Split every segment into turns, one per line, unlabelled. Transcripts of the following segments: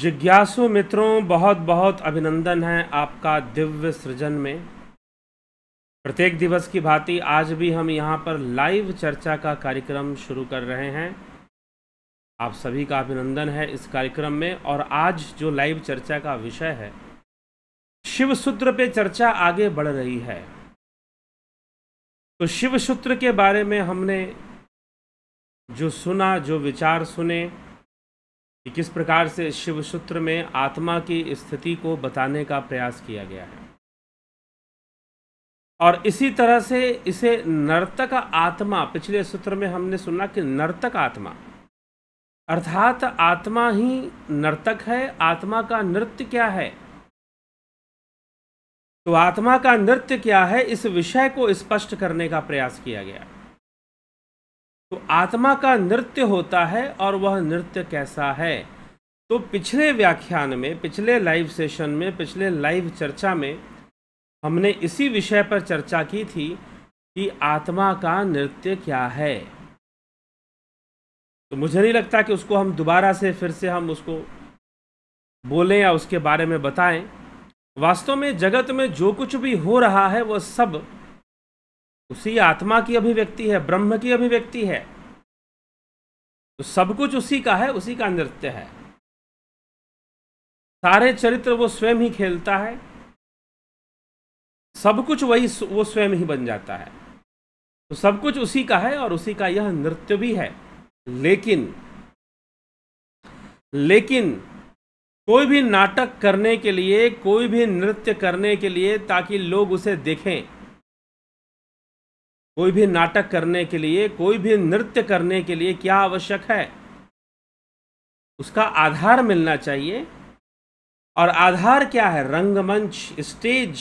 जिज्ञासु मित्रों बहुत बहुत अभिनंदन है आपका दिव्य सृजन में प्रत्येक दिवस की भांति आज भी हम यहाँ पर लाइव चर्चा का कार्यक्रम शुरू कर रहे हैं आप सभी का अभिनंदन है इस कार्यक्रम में और आज जो लाइव चर्चा का विषय है शिव सूत्र पे चर्चा आगे बढ़ रही है तो शिव सूत्र के बारे में हमने जो सुना जो विचार सुने कि किस प्रकार से शिव सूत्र में आत्मा की स्थिति को बताने का प्रयास किया गया है और इसी तरह से इसे नर्तक आत्मा पिछले सूत्र में हमने सुना कि नर्तक आत्मा अर्थात आत्मा ही नर्तक है आत्मा का नृत्य क्या है तो आत्मा का नृत्य क्या है इस विषय को स्पष्ट करने का प्रयास किया गया तो आत्मा का नृत्य होता है और वह नृत्य कैसा है तो पिछले व्याख्यान में पिछले लाइव सेशन में पिछले लाइव चर्चा में हमने इसी विषय पर चर्चा की थी कि आत्मा का नृत्य क्या है तो मुझे नहीं लगता कि उसको हम दोबारा से फिर से हम उसको बोलें या उसके बारे में बताएं वास्तव में जगत में जो कुछ भी हो रहा है वह सब उसी आत्मा की अभिव्यक्ति है ब्रह्म की अभिव्यक्ति है तो सब कुछ उसी का है उसी का नृत्य है सारे चरित्र वो स्वयं ही खेलता है सब कुछ वही वो स्वयं ही बन जाता है तो सब कुछ उसी का है और उसी का यह नृत्य भी है लेकिन लेकिन कोई भी नाटक करने के लिए कोई भी नृत्य करने के लिए ताकि लोग उसे देखें कोई भी नाटक करने के लिए कोई भी नृत्य करने के लिए क्या आवश्यक है उसका आधार मिलना चाहिए और आधार क्या है रंगमंच स्टेज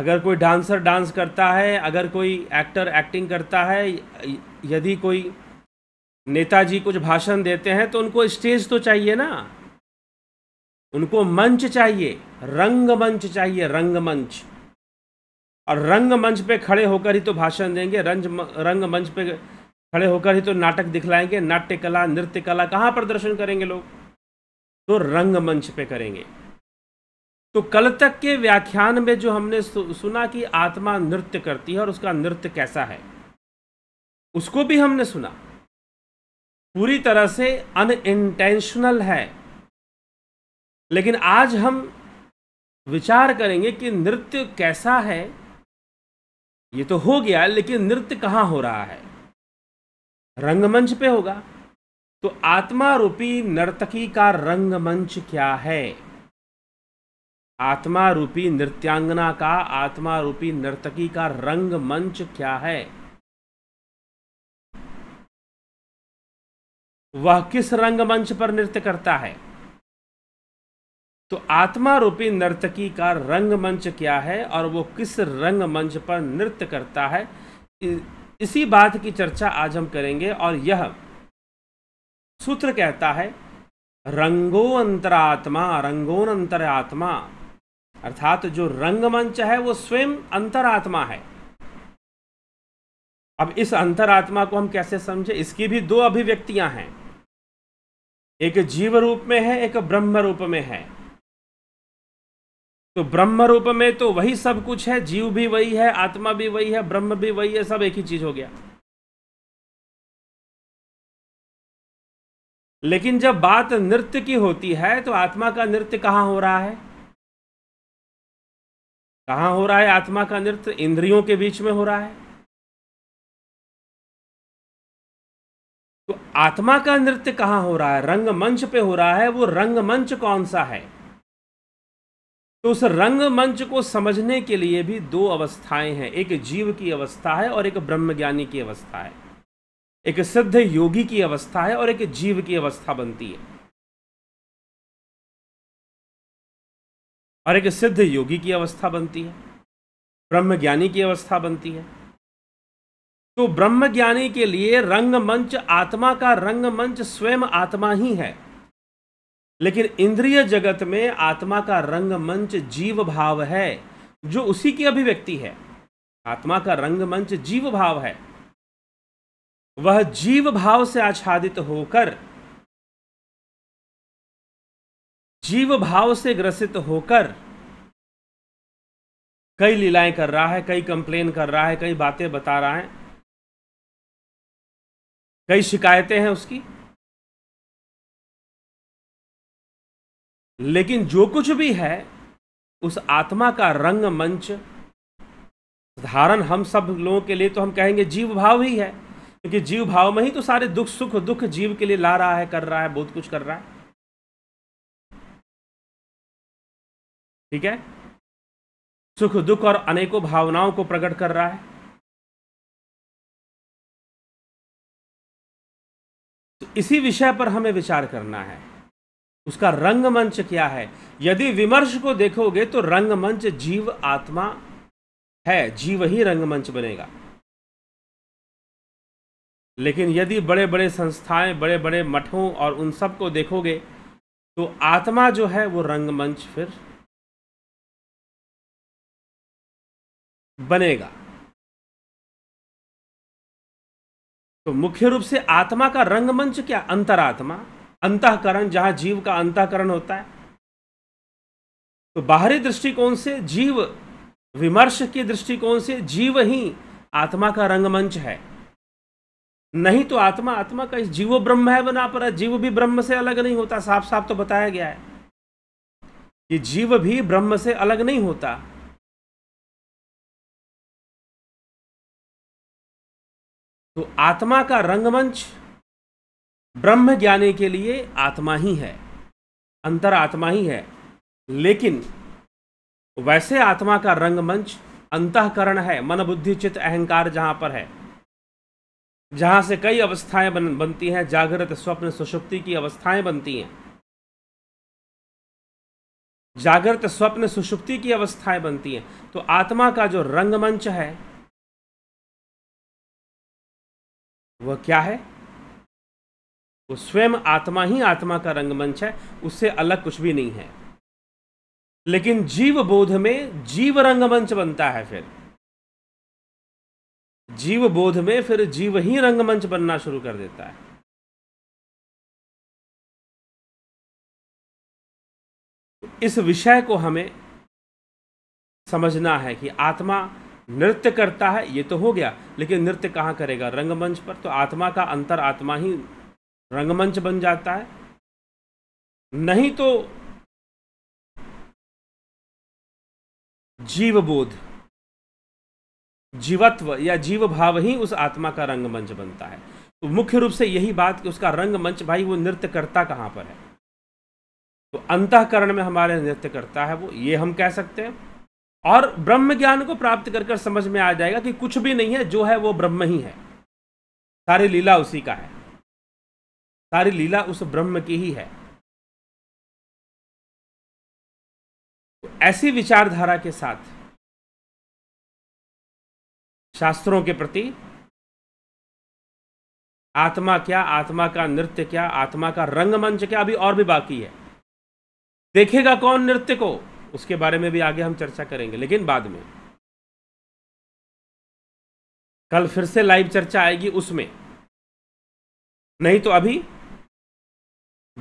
अगर कोई डांसर डांस करता है अगर कोई एक्टर एक्टिंग करता है यदि कोई नेताजी कुछ भाषण देते हैं तो उनको स्टेज तो चाहिए ना उनको मंच चाहिए रंगमंच चाहिए रंगमंच और रंगमंच पे खड़े होकर ही तो भाषण देंगे रंज रंगमंच पे खड़े होकर ही तो नाटक दिखलाएंगे नाट्य कला नृत्य कला कहाँ प्रदर्शन करेंगे लोग तो रंगमंच पे करेंगे तो कल तक के व्याख्यान में जो हमने सुना कि आत्मा नृत्य करती है और उसका नृत्य कैसा है उसको भी हमने सुना पूरी तरह से अनइंटेंशनल है लेकिन आज हम विचार करेंगे कि नृत्य कैसा है ये तो हो गया लेकिन नृत्य कहाँ हो रहा है रंगमंच पे होगा तो आत्मा रूपी नर्तकी का रंगमंच क्या है आत्मा रूपी नृत्यांगना का आत्मा रूपी नर्तकी का रंगमंच क्या है वह किस रंगमंच पर नृत्य करता है तो आत्मा रूपी नर्तकी का रंगमंच क्या है और वो किस रंगमंच पर नृत्य करता है इसी बात की चर्चा आज हम करेंगे और यह सूत्र कहता है रंगो अंतरात्मा रंगोन अंतरात्मा अर्थात जो रंगमंच है वो स्वयं अंतरात्मा है अब इस अंतरात्मा को हम कैसे समझे इसकी भी दो अभिव्यक्तियां हैं एक जीव रूप में है एक ब्रह्म रूप में है तो ब्रह्म रूप में तो वही सब कुछ है जीव भी वही है आत्मा भी वही है ब्रह्म भी वही है सब एक ही चीज हो गया लेकिन जब बात नृत्य की होती है तो आत्मा का नृत्य कहां हो रहा है कहां हो रहा है आत्मा का नृत्य इंद्रियों के बीच
में हो रहा है तो आत्मा
का नृत्य कहां हो रहा है रंगमंच पे हो रहा है वो रंगमंच कौन सा है तो उस रंगमंच को समझने के लिए भी दो अवस्थाएं हैं एक जीव की अवस्था है और एक ब्रह्मज्ञानी की अवस्था है एक सिद्ध योगी की अवस्था है और एक जीव की अवस्था बनती है और एक सिद्ध योगी की अवस्था बनती है ब्रह्मज्ञानी की अवस्था बनती है तो ब्रह्मज्ञानी के लिए रंगमंच आत्मा का रंगमंच स्वयं आत्मा ही है लेकिन इंद्रिय जगत में आत्मा का रंगमंच जीव भाव है जो उसी की अभिव्यक्ति है आत्मा का रंगमंच जीव भाव है वह जीव भाव से आच्छादित होकर जीव भाव से ग्रसित होकर कई लीलाएं कर रहा है कई कंप्लेन कर रहा है कई बातें बता रहा है कई शिकायतें हैं उसकी
लेकिन जो कुछ भी
है उस आत्मा का रंग मंच धारण हम सब लोगों के लिए तो हम कहेंगे जीव भाव ही है क्योंकि जीव भाव में ही तो सारे दुख सुख दुख जीव के लिए ला रहा है कर रहा है बहुत कुछ कर रहा है
ठीक है सुख दुख और अनेकों भावनाओं को प्रकट कर रहा है
तो इसी विषय पर हमें विचार करना है उसका रंगमंच क्या है यदि विमर्श को देखोगे तो रंगमंच जीव आत्मा है जीव ही रंगमंच बनेगा लेकिन यदि बड़े बड़े संस्थाएं बड़े बड़े मठों और उन सब को देखोगे तो आत्मा जो है वो रंगमंच फिर बनेगा तो मुख्य रूप से आत्मा का रंगमंच क्या अंतरात्मा अंतकरण जहां जीव का अंतकरण होता है तो बाहरी दृष्टिकोण से जीव विमर्श के दृष्टिकोण से जीव ही आत्मा का रंगमंच है नहीं तो आत्मा आत्मा का जीव ब्रह्म है बना पर जीव भी ब्रह्म से अलग नहीं होता साफ साफ तो बताया गया है कि जीव भी ब्रह्म से अलग नहीं होता
तो आत्मा का रंगमंच
ब्रह्म ज्ञानी के लिए आत्मा ही है अंतर आत्मा ही है लेकिन वैसे आत्मा का रंगमंच अंतकरण है मन बुद्धि चित्त अहंकार जहां पर है जहां से कई अवस्थाएं बन, बनती हैं जागृत स्वप्न सुषुप्ति की अवस्थाएं बनती हैं जागृत स्वप्न सुषुप्ति की अवस्थाएं बनती हैं तो आत्मा का जो रंगमंच है वह क्या है वो स्वयं आत्मा ही आत्मा का रंगमंच है उससे अलग कुछ भी नहीं है लेकिन जीव बोध में जीव रंगमंच बनता है फिर जीव बोध में फिर जीव ही रंगमंच बनना शुरू कर देता है इस विषय को हमें समझना है कि आत्मा नृत्य करता है ये तो हो गया लेकिन नृत्य कहाँ करेगा रंगमंच पर तो आत्मा का अंतर आत्मा ही रंगमंच बन जाता है नहीं तो जीवबोध जीवत्व या जीव भाव ही उस आत्मा का रंगमंच बनता है तो मुख्य रूप से यही बात कि उसका रंगमंच भाई वो नृत्य करता कहाँ पर है तो अंतकरण में हमारे नृत्य करता है वो ये हम कह सकते हैं और ब्रह्म ज्ञान को प्राप्त कर समझ में आ जाएगा कि कुछ भी नहीं है जो है वो ब्रह्म ही है सारी लीला उसी का है
सारी लीला उस ब्रह्म की ही है तो ऐसी विचारधारा के साथ
शास्त्रों के प्रति आत्मा क्या आत्मा का नृत्य क्या आत्मा का रंगमंच क्या अभी और भी बाकी है देखेगा कौन नृत्य को उसके बारे में भी आगे हम चर्चा करेंगे लेकिन बाद में कल फिर से लाइव चर्चा आएगी उसमें नहीं तो अभी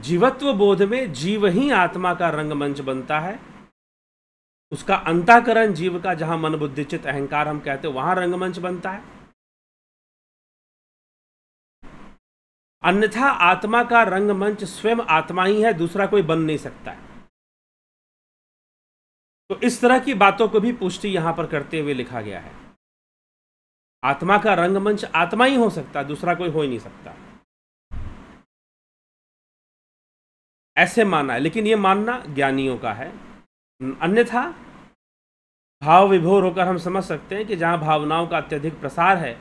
जीवत्व बोध में जीव ही आत्मा का रंगमंच बनता है उसका अंताकरण जीव का जहां मन बुद्धिचित अहंकार हम कहते हैं वहां रंगमंच बनता है अन्यथा आत्मा का रंगमंच स्वयं आत्मा ही है दूसरा कोई बन नहीं सकता है तो इस तरह की बातों को भी पुष्टि यहां पर करते हुए लिखा गया है आत्मा का रंगमंच आत्मा ही हो सकता है दूसरा कोई हो ही नहीं सकता ऐसे माना है लेकिन ये मानना ज्ञानियों का है अन्यथा भाव विभोर होकर हम समझ सकते हैं कि जहां भावनाओं का
अत्यधिक प्रसार है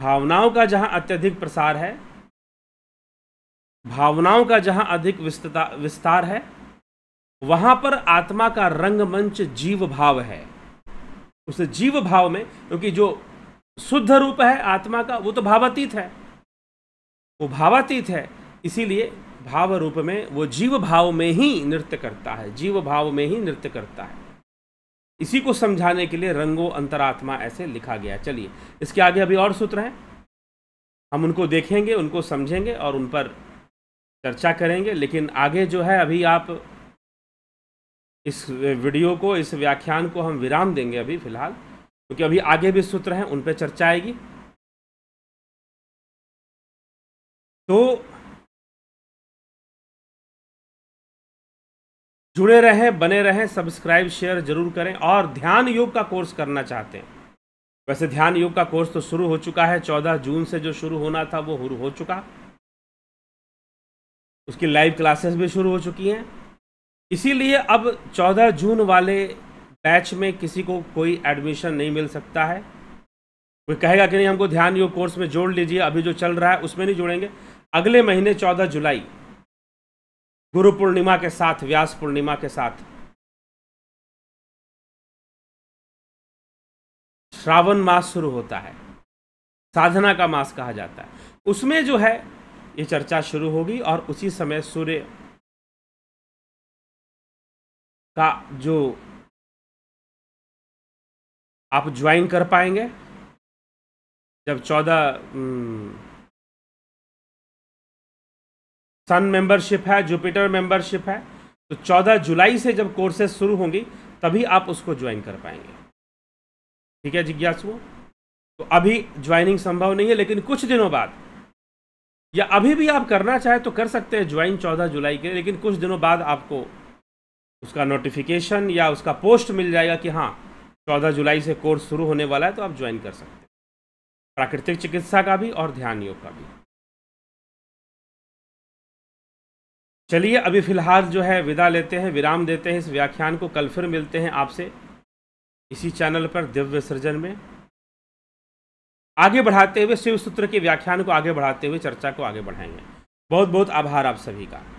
भावनाओं का जहां अत्यधिक प्रसार है भावनाओं का जहां अधिक विस्तार है वहां पर आत्मा का रंगमंच जीव भाव है उस जीव भाव में क्योंकि जो शुद्ध रूप है आत्मा का वो तो भावातीत है वो भावातीत है इसीलिए भाव रूप में वो जीव भाव में ही नृत्य करता है जीव भाव में ही नृत्य करता है इसी को समझाने के लिए रंगो अंतरात्मा ऐसे लिखा गया चलिए इसके आगे अभी और सूत्र हैं हम उनको देखेंगे उनको समझेंगे और उन पर चर्चा करेंगे लेकिन आगे जो है अभी आप इस वीडियो को इस व्याख्यान को हम विराम देंगे अभी फ़िलहाल क्योंकि तो अभी आगे भी सूत्र हैं उन पर चर्चा आएगी तो जुड़े रहें बने रहें सब्सक्राइब शेयर जरूर करें और ध्यान योग का कोर्स करना चाहते हैं वैसे ध्यान योग का कोर्स तो शुरू हो चुका है चौदह जून से जो शुरू होना था वो हो चुका उसकी लाइव क्लासेस भी शुरू हो चुकी हैं इसीलिए अब 14 जून वाले बैच में किसी को कोई एडमिशन नहीं मिल सकता है कोई कहेगा कि नहीं हमको ध्यान योग कोर्स में जोड़ लीजिए अभी जो चल रहा है उसमें नहीं जोड़ेंगे अगले महीने चौदह जुलाई गुरु पूर्णिमा के साथ व्यास पूर्णिमा के साथ श्रावण मास शुरू होता है साधना का मास कहा जाता है उसमें जो है ये चर्चा शुरू होगी और उसी समय सूर्य का जो
आप ज्वाइन कर पाएंगे जब चौदह
सन मेंबरशिप है जुपिटर मेंबरशिप है तो 14 जुलाई से जब कोर्सेज शुरू होंगी तभी आप उसको ज्वाइन कर पाएंगे ठीक है जिज्ञासुओं तो अभी ज्वाइनिंग संभव नहीं है लेकिन कुछ दिनों बाद या अभी भी आप करना चाहे तो कर सकते हैं ज्वाइन 14 जुलाई के लेकिन कुछ दिनों बाद आपको उसका नोटिफिकेशन या उसका पोस्ट मिल जाएगा कि हाँ चौदह जुलाई से कोर्स शुरू होने वाला है तो आप ज्वाइन कर सकते हैं प्राकृतिक चिकित्सा का भी और ध्यान योग का भी चलिए अभी फ़िलहाल जो है विदा लेते हैं विराम देते हैं इस व्याख्यान को कल फिर मिलते हैं आपसे इसी चैनल पर दिव्य सृजन में आगे बढ़ाते हुए शिव सूत्र के व्याख्यान को आगे बढ़ाते हुए चर्चा को आगे बढ़ाएंगे बहुत बहुत आभार आप सभी का